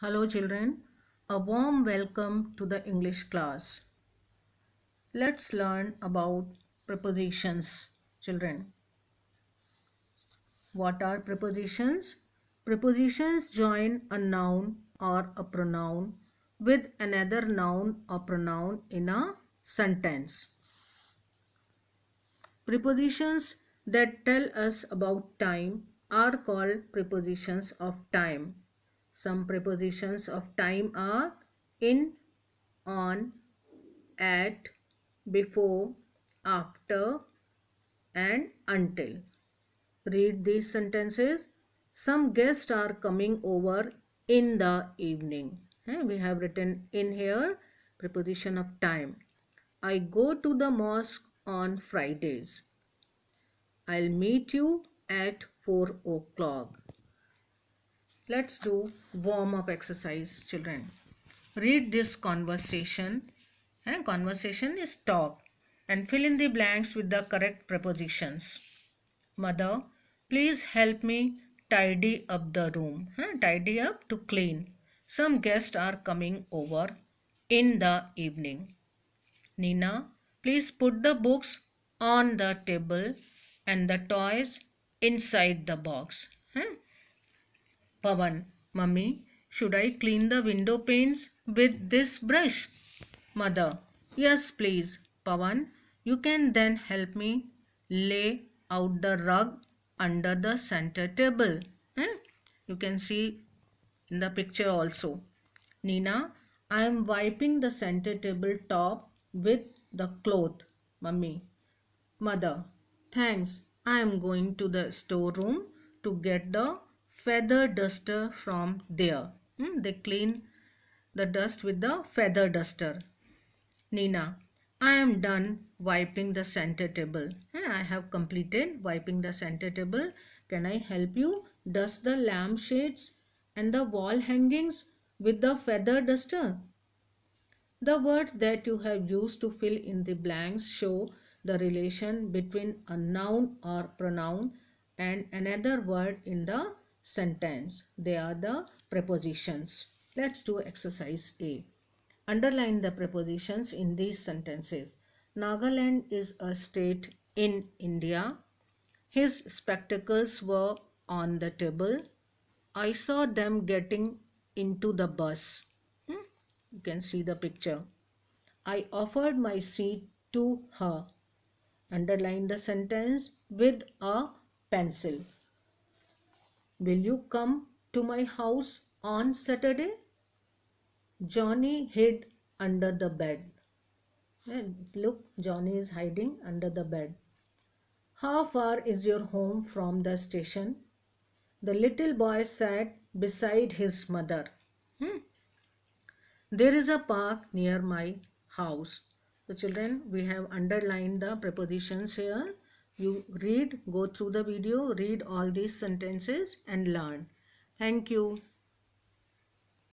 Hello children, a warm welcome to the English class. Let's learn about prepositions, children. What are prepositions? Prepositions join a noun or a pronoun with another noun or pronoun in a sentence. Prepositions that tell us about time are called prepositions of time some prepositions of time are in, on, at, before, after and until. Read these sentences. Some guests are coming over in the evening. Eh, we have written in here preposition of time. I go to the mosque on Fridays. I'll meet you at 4 o'clock. Let's do warm-up exercise, children. Read this conversation. And conversation is talk. And fill in the blanks with the correct prepositions. Mother, please help me tidy up the room. Huh? Tidy up to clean. Some guests are coming over in the evening. Nina, please put the books on the table and the toys inside the box. Huh? Pavan, Mummy, should I clean the window panes with this brush? Mother, yes please. Pavan, you can then help me lay out the rug under the center table. Eh? You can see in the picture also. Nina, I am wiping the center table top with the cloth. Mummy, mother, thanks. I am going to the storeroom to get the feather duster from there. Hmm? They clean the dust with the feather duster. Nina, I am done wiping the center table. I have completed wiping the center table. Can I help you dust the lampshades and the wall hangings with the feather duster? The words that you have used to fill in the blanks show the relation between a noun or pronoun and another word in the sentence. They are the prepositions. Let's do exercise A. Underline the prepositions in these sentences. Nagaland is a state in India. His spectacles were on the table. I saw them getting into the bus. Hmm? You can see the picture. I offered my seat to her. Underline the sentence with a pencil. Will you come to my house on Saturday? Johnny hid under the bed. Look, Johnny is hiding under the bed. How far is your home from the station? The little boy sat beside his mother. Hmm. There is a park near my house. The children, we have underlined the prepositions here. You read, go through the video, read all these sentences and learn. Thank you.